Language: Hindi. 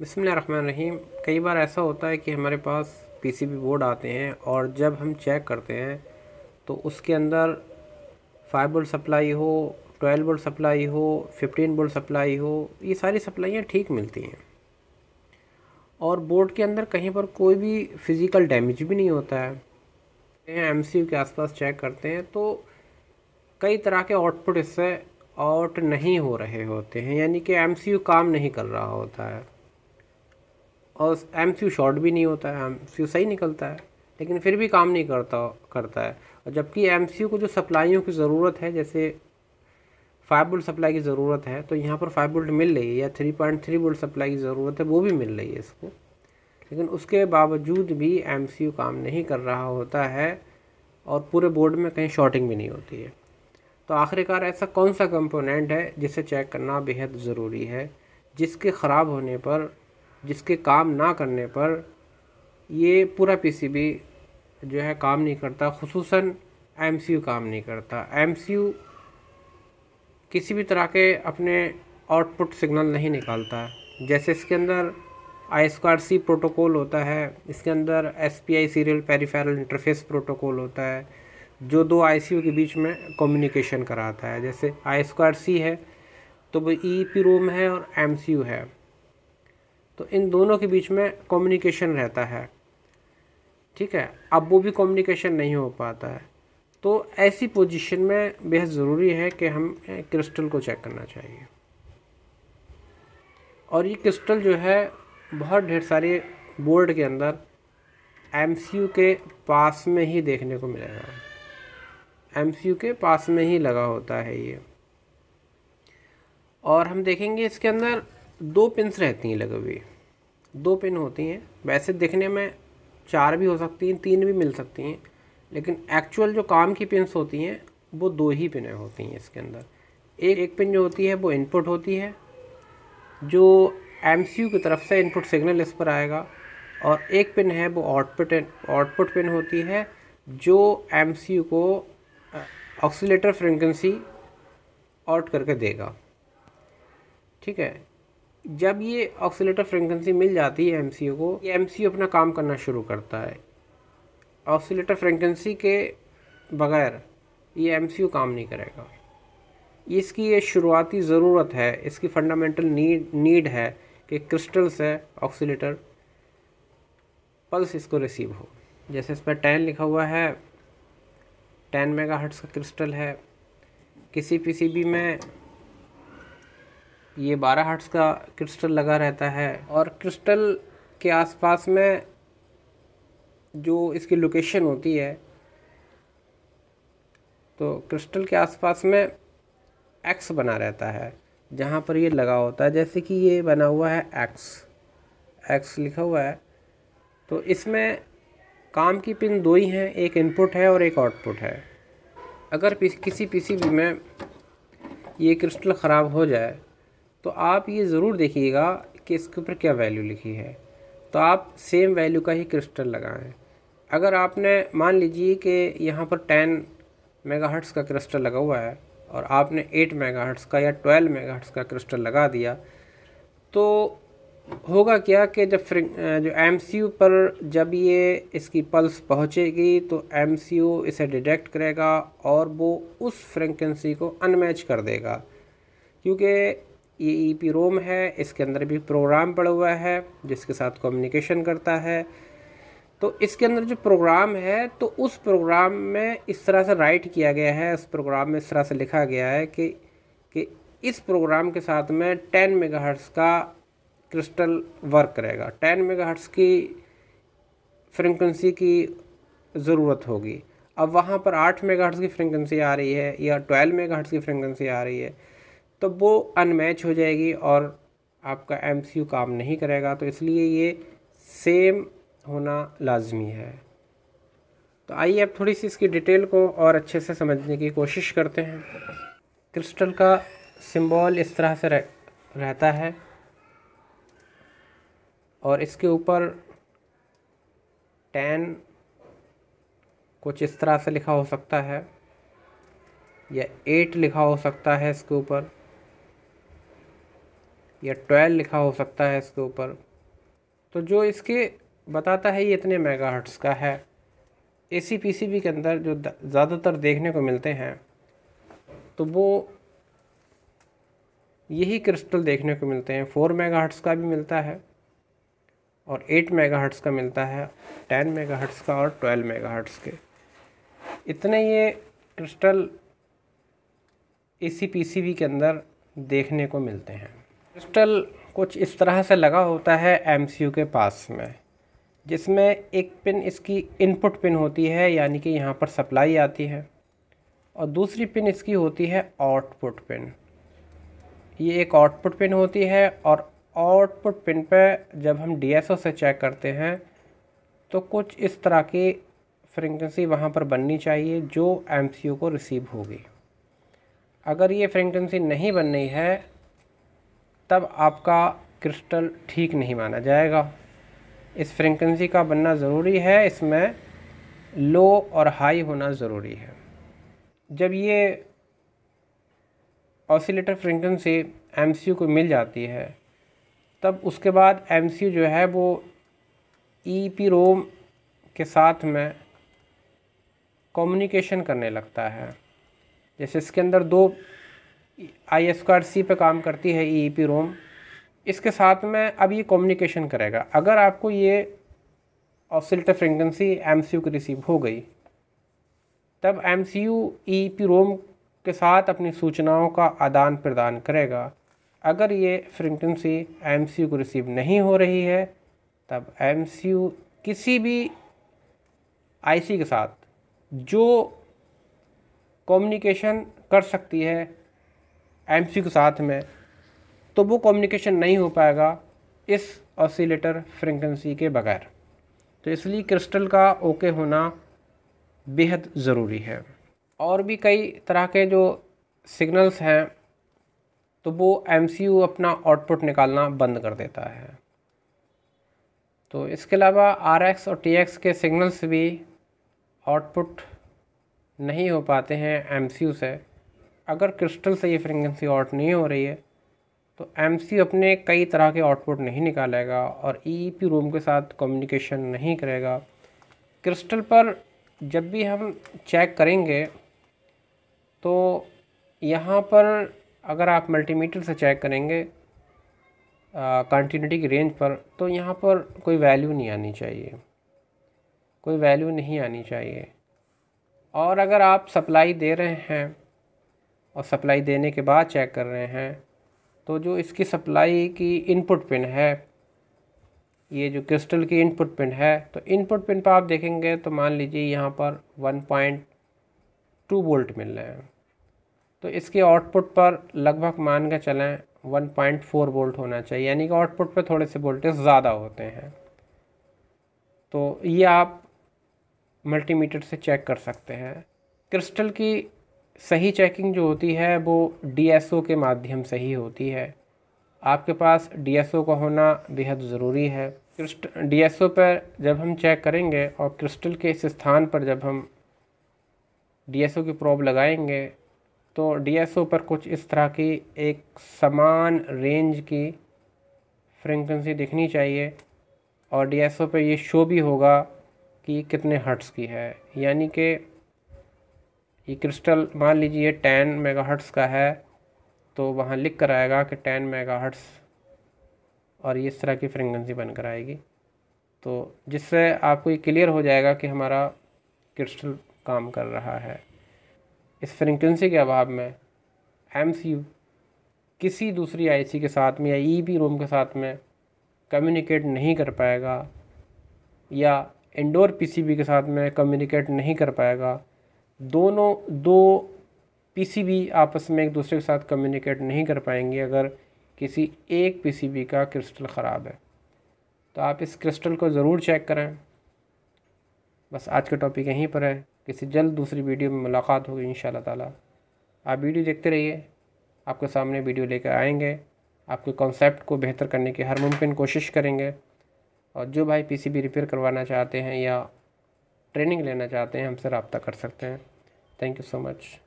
बसमीम कई बार ऐसा होता है कि हमारे पास पीसीबी बोर्ड आते हैं और जब हम चेक करते हैं तो उसके अंदर फाइव बोल्ट सप्लाई हो ट्वेल्व बोल्ट सप्लाई हो फिफ्टीन बोल्ट सप्लाई हो ये सारी सप्लाइयाँ ठीक मिलती हैं और बोर्ड के अंदर कहीं पर कोई भी फिज़िकल डैमेज भी नहीं होता है एम के आसपास चेक करते हैं तो कई तरह के आउटपुट इससे आउट नहीं हो रहे होते हैं यानी कि एम काम नहीं कर रहा होता है और एम सी शॉर्ट भी नहीं होता है एम सी सही निकलता है लेकिन फिर भी काम नहीं करता करता है और जबकि एम सी को जो सप्लाइयों की ज़रूरत है जैसे फाइव बोल्ट सप्लाई की ज़रूरत है तो यहाँ पर फाइव बोल्ट मिल रही है या three point three volt supply की ज़रूरत है वो भी मिल रही है इसको लेकिन उसके बावजूद भी एम काम नहीं कर रहा होता है और पूरे बोर्ड में कहीं शॉर्टिंग भी नहीं होती है तो आखिरकार ऐसा कौन सा कंपोनेंट है जिसे चेक करना बेहद ज़रूरी है जिसके ख़राब होने पर जिसके काम ना करने पर ये पूरा पीसीबी जो है काम नहीं करता खूस एम काम नहीं करता एम किसी भी तरह के अपने आउटपुट सिग्नल नहीं निकालता जैसे इसके अंदर आई स्क्वायर सी प्रोटोकॉल होता है इसके अंदर S P I serial peripheral interface protocol होता है जो दो आई सी के बीच में कम्युनिकेशन कराता है जैसे आई स्क्वायर सी है तो वो ई पी रोम है और एम सी यू है तो इन दोनों के बीच में कम्युनिकेशन रहता है ठीक है अब वो भी कम्युनिकेशन नहीं हो पाता है तो ऐसी पोजीशन में बेहद ज़रूरी है कि हम क्रिस्टल को चेक करना चाहिए और ये क्रिस्टल जो है बहुत ढेर सारे बोर्ड के अंदर एम के पास में ही देखने को मिलेगा एम के पास में ही लगा होता है ये और हम देखेंगे इसके अंदर दो पिन रहती हैं लगे हुए दो पिन होती हैं वैसे दिखने में चार भी हो सकती हैं तीन भी मिल सकती हैं लेकिन एक्चुअल जो काम की पिन्स होती हैं वो दो ही पिनें होती हैं इसके अंदर एक एक पिन जो होती है वो इनपुट होती है जो एम की तरफ से इनपुट सिग्नल इस पर आएगा और एक पिन है वो आउटपुट आउटपुट पिन होती है जो एम को ऑक्सीटर फ्रिक्वेंसी आउट करके देगा ठीक है जब ये ऑक्सीटर फ्रिक्वेंसी मिल जाती है एम को ये एम अपना काम करना शुरू करता है ऑक्सीटर फ्रिक्वेंसी के बगैर ये एम काम नहीं करेगा इसकी ये शुरुआती ज़रूरत है इसकी फंडामेंटल नीड नीड है कि क्रिस्टल से ऑक्सीटर पल्स इसको रिसीव हो जैसे इस पर टेन लिखा हुआ है टेन मेगा का क्रिस्टल है किसी पीसीबी में ये 12 हर्ट्स का क्रिस्टल लगा रहता है और क्रिस्टल के आसपास में जो इसकी लोकेशन होती है तो क्रिस्टल के आसपास में एक्स बना रहता है जहाँ पर ये लगा होता है जैसे कि ये बना हुआ है एक्स एक्स लिखा हुआ है तो इसमें काम की पिन दो ही हैं एक इनपुट है और एक आउटपुट है अगर किसी पीसीबी में ये क्रिस्टल ख़राब हो जाए तो आप ये ज़रूर देखिएगा कि इसके ऊपर क्या वैल्यू लिखी है तो आप सेम वैल्यू का ही क्रिस्टल लगाएं अगर आपने मान लीजिए कि यहाँ पर टेन मेगाहर्ट्ज़ का क्रिस्टल लगा हुआ है और आपने एट मेगाहर्ट्ज़ का या ट्वेल्व मेगाहर्ट्ज़ का क्रिस्टल लगा दिया तो होगा क्या कि जब जो एम पर जब ये इसकी पल्स पहुँचेगी तो एम इसे डिटेक्ट करेगा और वो उस फ्रिक्वेंसी को अनमैच कर देगा क्योंकि ये ई पी रोम है इसके अंदर भी प्रोग्राम पड़ा हुआ है जिसके साथ कम्युनिकेशन करता है तो इसके अंदर जो प्रोग्राम है तो उस प्रोग्राम में इस तरह से राइट किया गया है उस प्रोग्राम में इस तरह से लिखा गया है कि कि इस प्रोग्राम के साथ में टेन मेगाहर्ट्स का क्रिस्टल वर्क करेगा टेन मेगाहर्ट्स की फ्रिक्वेंसी की ज़रूरत होगी अब वहाँ पर आठ मेगाहर्ट्स की फ्रिक्वेंसी आ रही है या ट्वेल्व मेगाहर्ट्स की फ्रिक्वेंसी आ रही है तो वो अनमैच हो जाएगी और आपका एम काम नहीं करेगा तो इसलिए ये सेम होना लाजमी है तो आइए अब थोड़ी सी इसकी डिटेल को और अच्छे से समझने की कोशिश करते हैं क्रिस्टल का सिंबल इस तरह से रह, रहता है और इसके ऊपर टेन कुछ इस तरह से लिखा हो सकता है या एट लिखा हो सकता है इसके ऊपर या ट्वेल्व लिखा हो सकता है इसके ऊपर तो जो इसके बताता है ये इतने मेगा हट्स का है ए सी पी सी बी के अंदर जो ज़्यादातर देखने को मिलते हैं तो वो यही क्रिस्टल देखने को मिलते हैं फोर मेगा हट्स का भी मिलता है और एट मेगा हट्स का मिलता है टेन मेगा हट्स का और ट्वेल्व मेगा हट्स के इतने ये crystal A C P C B के अंदर देखने को मिलते हैं क्रिस्टल कुछ इस तरह से लगा होता है एम के पास में जिसमें एक पिन इसकी इनपुट पिन होती है यानी कि यहाँ पर सप्लाई आती है और दूसरी पिन इसकी होती है आउटपुट पिन ये एक आउटपुट पिन होती है और आउटपुट पिन पे जब हम डीएसओ से चेक करते हैं तो कुछ इस तरह की फ्रिक्वेंसी वहाँ पर बननी चाहिए जो एमसीयू को रिसीव होगी अगर ये फ्रिक्वेंसी नहीं बन रही है तब आपका क्रिस्टल ठीक नहीं माना जाएगा इस फ्रिक्वेंसी का बनना ज़रूरी है इसमें लो और हाई होना ज़रूरी है जब ये ऑसिलेटर फ्रिक्वेंसी एम को मिल जाती है तब उसके बाद एम जो है वो ई पी रोम के साथ में कम्युनिकेशन करने लगता है जैसे इसके अंदर दो आई एस स्क्वायर सी पर काम करती है ई पी रोम इसके साथ में अब ये कम्युनिकेशन करेगा अगर आपको ये oscillator frequency M C U की रिसीव हो गई तब M C U E P ROM के साथ अपनी सूचनाओं का आदान प्रदान करेगा अगर ये फ्रिक्वेंसी एम सी यू को रिसीव नहीं हो रही है तब एम सी यू किसी भी आई सी के साथ जो कम्युनिकेशन कर सकती है एम के साथ में तो वो कम्युनिकेशन नहीं हो पाएगा इस ऑसिलेटर फ्रिक्वेंसी के बगैर तो इसलिए क्रिस्टल का ओके होना बेहद ज़रूरी है और भी कई तरह के जो सिग्नल्स हैं तो वो एम अपना आउटपुट निकालना बंद कर देता है तो इसके अलावा आर और टी के सिग्नल्स भी आउटपुट नहीं हो पाते हैं एम से अगर क्रिस्टल से ये फ्रिक्वेंसी ऑट नहीं हो रही है तो एम अपने कई तरह के आउटपुट नहीं निकालेगा और ई पी रूम के साथ कम्युनिकेशन नहीं करेगा क्रिस्टल पर जब भी हम चेक करेंगे तो यहाँ पर अगर आप मल्टीमीटर से चेक करेंगे कंटिन्यूटी की रेंज पर तो यहाँ पर कोई वैल्यू नहीं आनी चाहिए कोई वैल्यू नहीं आनी चाहिए और अगर आप सप्लाई दे रहे हैं और सप्लाई देने के बाद चेक कर रहे हैं तो जो इसकी सप्लाई की इनपुट पिन है ये जो क्रिस्टल की इनपुट पिन है तो इनपुट पिन पर आप देखेंगे तो मान लीजिए यहाँ पर 1.2 वोल्ट मिल रहे हैं तो इसके आउटपुट पर लगभग मान के चलें 1.4 वोल्ट होना चाहिए यानी कि आउटपुट पर थोड़े से वोल्टेज ज़्यादा होते हैं तो ये आप मल्टीमीटर से चेक कर सकते हैं क्रिस्टल की सही चेकिंग जो होती है वो डीएसओ के माध्यम से ही होती है आपके पास डीएसओ का होना बेहद ज़रूरी है क्रिस्ट डी पर जब हम चेक करेंगे और क्रिस्टल के इस स्थान पर जब हम डीएसओ की प्रॉब लगाएंगे तो डीएसओ पर कुछ इस तरह की एक समान रेंज की फ्रिक्वेंसी दिखनी चाहिए और डीएसओ पर ये शो भी होगा कि कितने हर्ट्स की है यानी कि ये क्रिस्टल मान लीजिए टेन मेगाहर्ट्स का है तो वहाँ लिख कर आएगा कि टेन मेगाहर्ट्स और ये इस तरह की फ्रिक्वेंसी बन कर आएगी तो जिससे आपको ये क्लियर हो जाएगा कि हमारा क्रिस्टल काम कर रहा है इस फ्रिक्वेंसी के अभाव में एम किसी दूसरी आईसी के साथ में या ई बी रोम के साथ में कम्युनिकेट नहीं कर पाएगा या इंडोर पीसीबी के साथ में कम्युनिकेट नहीं कर पाएगा दोनों दो पीसीबी आपस में एक दूसरे के साथ कम्युनिकेट नहीं कर पाएंगे अगर किसी एक पीसीबी का क्रिस्टल ख़राब है तो आप इस क्रिस्टल को ज़रूर चेक करें बस आज का टॉपिक यहीं पर है किसी जल्द दूसरी वीडियो में मुलाकात होगी इन ताला आप वीडियो देखते रहिए आपके सामने वीडियो लेकर आएंगे आपके कॉन्सेप्ट को बेहतर करने की हर मुमकिन कोशिश करेंगे और जो भाई पीसीबी रिपेयर करवाना चाहते हैं या ट्रेनिंग लेना चाहते हैं हमसे रबता कर सकते हैं Thank you so much.